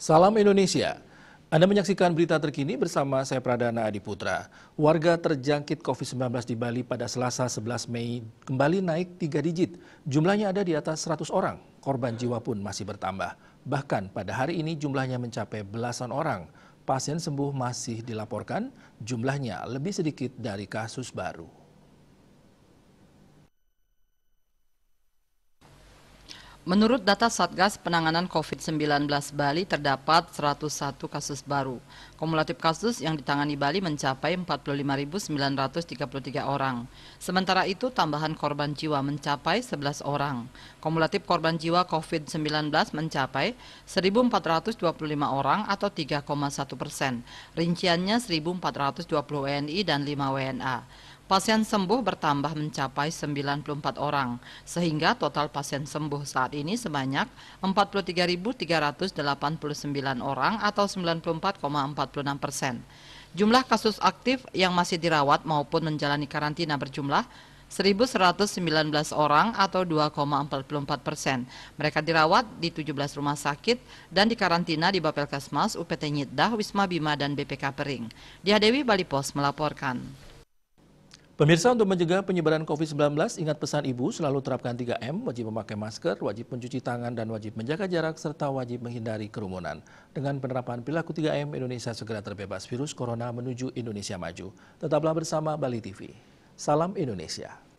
Salam Indonesia. Anda menyaksikan berita terkini bersama saya Pradana Adiputra. Warga terjangkit COVID-19 di Bali pada Selasa 11 Mei kembali naik 3 digit. Jumlahnya ada di atas 100 orang. Korban jiwa pun masih bertambah. Bahkan pada hari ini jumlahnya mencapai belasan orang. Pasien sembuh masih dilaporkan, jumlahnya lebih sedikit dari kasus baru. Menurut data Satgas Penanganan COVID-19 Bali terdapat 101 kasus baru. Kumulatif kasus yang ditangani Bali mencapai 45.933 orang. Sementara itu tambahan korban jiwa mencapai 11 orang. Kumulatif korban jiwa COVID-19 mencapai 1.425 orang atau 3,1 persen. Rinciannya 1.420 WNI dan 5 WNA. Pasien sembuh bertambah mencapai 94 orang, sehingga total pasien sembuh saat ini sebanyak 43.389 orang atau 94,46 persen. Jumlah kasus aktif yang masih dirawat maupun menjalani karantina berjumlah 1.119 orang atau 2,44 persen. Mereka dirawat di 17 rumah sakit dan dikarantina di Bapelkesmas, UPT Nyidah, Wisma Bima, dan BPK Pering. Dihadewi Bali Pos melaporkan. Pemirsa untuk mencegah penyebaran COVID-19, ingat pesan ibu selalu terapkan 3M, wajib memakai masker, wajib mencuci tangan, dan wajib menjaga jarak, serta wajib menghindari kerumunan. Dengan penerapan perilaku 3M, Indonesia segera terbebas virus corona menuju Indonesia maju. Tetaplah bersama Bali TV. Salam Indonesia.